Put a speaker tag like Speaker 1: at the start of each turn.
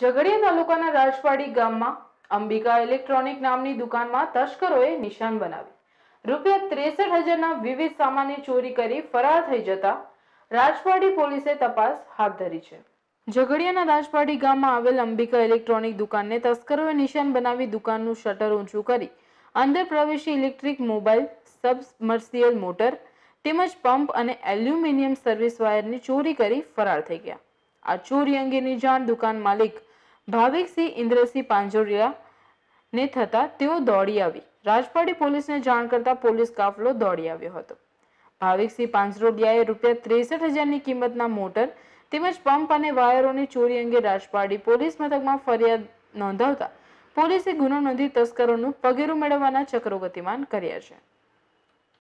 Speaker 1: ઝઘડિયા તાલુકાના રાજવાડી ગામમાં અંબિકા ઇલેક્ટ્રોનિક નામની દુકાનમાં તસ્કરોએ નિશાન બનાવી રૂપિયા ત્રેસઠ હજારના વિવિધ સામાનની ચોરી કરી ફરાર થઈ જતા રાજવાડી પોલીસે તપાસ હાથ ધરી છે ઝઘડિયાના રાજવાડી ગામમાં આવેલ અંબિકા ઇલેક્ટ્રોનિક દુકાનને તસ્કરોએ નિશાન બનાવી દુકાનનું શટર ઊંચું કરી અંદર પ્રવેશી ઇલેક્ટ્રિક મોબાઈલ સબમર્સિયલ મોટર તેમજ પંપ અને એલ્યુમિનિયમ સર્વિસ વાયરની ચોરી કરી ફરાર થઈ ગયા આ ચોરી અંગેની જાણ દુકાન માલિક ભાવિકસિંહ ઇન્દ્રસિંહ પાંજોરિયા થતાં તેઓ દોડી આવી રાજપાડી પોલીસને જાણ કરતા પોલીસ કાફલો દોડી આવ્યો હતો ભાવિકસિંહ પાંજરોડિયાએ રૂપિયા ત્રેસઠ હજારની કિંમતના મોટર તેમજ પંપ અને વાયરોની ચોરી અંગે રાજપાડી પોલીસ મથકમાં ફરિયાદ નોંધાવતા પોલીસે ગુનો નોંધી તસ્કરોનું પગેરું મેળવવાના ચક્રો ગતિમાન કર્યા છે